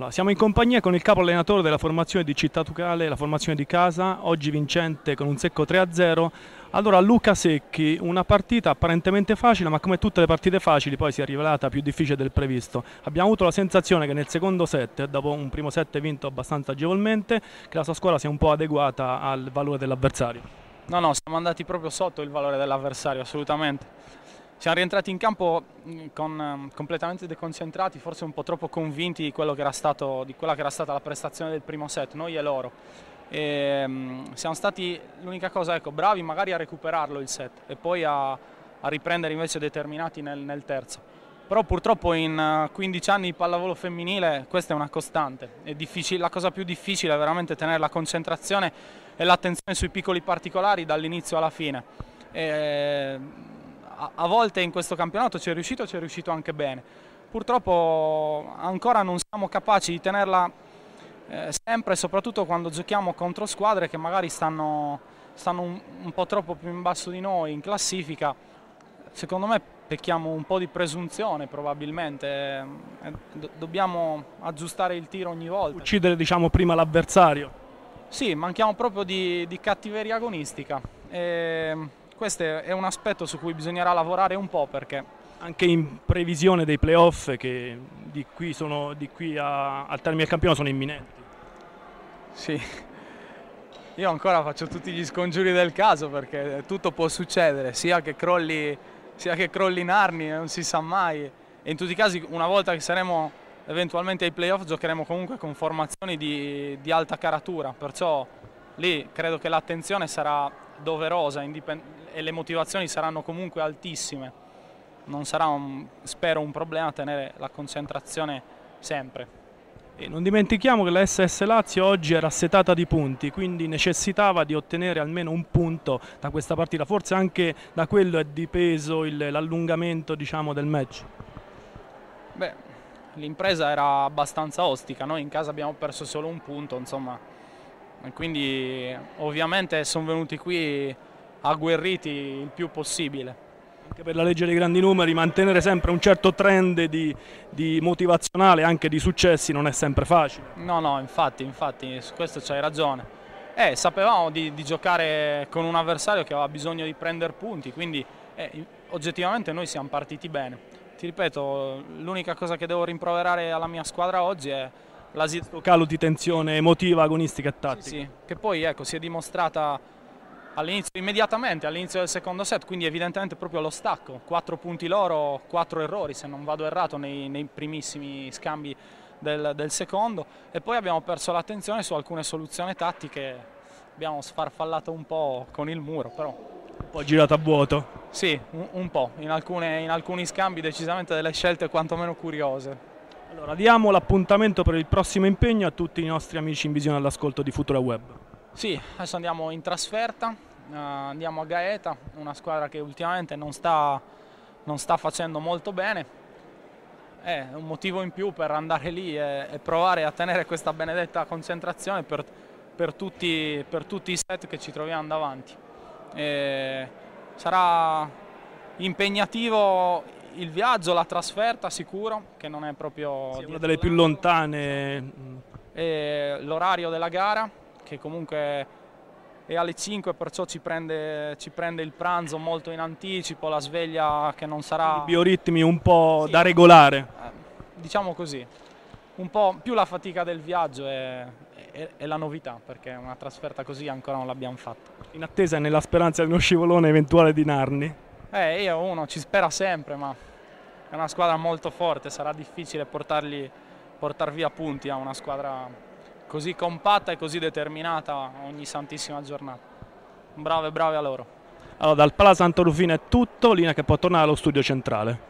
Allora, siamo in compagnia con il capo allenatore della formazione di Città Tucale, la formazione di casa, oggi vincente con un secco 3-0. Allora Luca Secchi, una partita apparentemente facile, ma come tutte le partite facili poi si è rivelata più difficile del previsto. Abbiamo avuto la sensazione che nel secondo set, dopo un primo set vinto abbastanza agevolmente, che la sua squadra si è un po' adeguata al valore dell'avversario. No, no, siamo andati proprio sotto il valore dell'avversario, assolutamente siamo rientrati in campo mm, con, ehm, completamente deconcentrati, forse un po' troppo convinti di, stato, di, quella che era stata la prestazione del primo set, noi e loro. E, um, siamo stati, l'unica cosa, ecco, bravi magari a recuperarlo il set e poi a, a riprendere invece determinati nel, nel terzo però purtroppo in 15 eh, anni di pallavolo femminile questa è una costante, è la cosa più difficile è veramente tenere la concentrazione e l'attenzione sui piccoli particolari dall'inizio alla fine. E ehm, a, volte in questo campionato ci è riuscito ci è riuscito anche bene. Purtroppo ancora non siamo capaci di tenerla eh, sempre, soprattutto quando giochiamo contro squadre che magari stanno, stanno un, un po' troppo più in basso di noi in classifica. Secondo me pecchiamo un po' di presunzione probabilmente, eh, Do dobbiamo aggiustare il tiro ogni volta. Uccidere diciamo prima l'avversario. Sì, manchiamo proprio di, di cattiveria agonistica. E ehm, questo è un aspetto su cui bisognerà lavorare un po' perché... Anche in previsione dei playoff che di qui, sono, di qui a, al termine del campionato sono imminenti. Sì, io ancora faccio tutti gli scongiuri del caso perché tutto può succedere, sia che crolli, sia che crolli Narni, non si sa mai. E in tutti i casi una volta che saremo eventualmente ai playoff giocheremo comunque con formazioni di, di alta caratura, perciò lì credo che l'attenzione sarà doverosa e le motivazioni saranno comunque altissime. Non sarà, un, spero, un problema tenere la concentrazione sempre. E non dimentichiamo che la SS Lazio oggi era setata di punti, quindi necessitava di ottenere almeno un punto da questa partita, forse anche da quello è dipeso l'allungamento diciamo, del match. Beh, l'impresa era abbastanza ostica, noi in casa abbiamo perso solo un punto, insomma quindi ovviamente sono venuti qui agguerriti il più possibile. Anche per la legge dei grandi numeri mantenere sempre un certo trend di, di motivazionale anche di successi non è sempre facile. No, no, infatti, infatti su questo c'hai ragione. Eh, sapevamo di, di, giocare con un avversario che aveva bisogno di prendere punti, quindi eh, oggettivamente noi siamo partiti bene. Ti ripeto, l'unica cosa che devo rimproverare alla mia squadra oggi è la questo calo di tensione emotiva, agonistica e tattica. Sì, sì. che poi ecco, si è dimostrata all'inizio, immediatamente all'inizio del secondo set, quindi evidentemente proprio lo stacco, quattro punti loro, quattro errori se non vado errato nei, nei primissimi scambi del, del, secondo e poi abbiamo perso l'attenzione su alcune soluzioni tattiche, abbiamo sfarfallato un po' con il muro però. Un po' girato a vuoto? Sì, un, un po', in, alcune, in alcuni scambi decisamente delle scelte quantomeno curiose. Allora, diamo l'appuntamento per il prossimo impegno a tutti i nostri amici in visione all'ascolto di Futura Web. Sì, adesso andiamo in trasferta, uh, andiamo a Gaeta, una squadra che ultimamente non sta, non sta facendo molto bene. È un motivo in più per andare lì e, e provare a tenere questa benedetta concentrazione per, per, tutti, per, tutti, i set che ci troviamo davanti. E sarà impegnativo il viaggio, la trasferta sicuro, che non è proprio... Sì, una delle eh. più lontane. Mm. l'orario della gara, che comunque è alle 5, perciò ci prende, ci prende, il pranzo molto in anticipo, la sveglia che non sarà... I bioritmi un po' sì, da regolare. Eh, diciamo così, un po' più la fatica del viaggio è, è, è la novità, perché una trasferta così ancora non l'abbiamo fatta. In attesa e nella speranza di uno scivolone eventuale di Narni. Eh, io uno ci spera sempre, ma è una squadra molto forte, sarà difficile portarli, portar via punti a una squadra così compatta e così determinata ogni santissima giornata. Brave, brave a loro. Allora, dal Pala Santo Rufino è tutto, linea che può tornare allo studio centrale.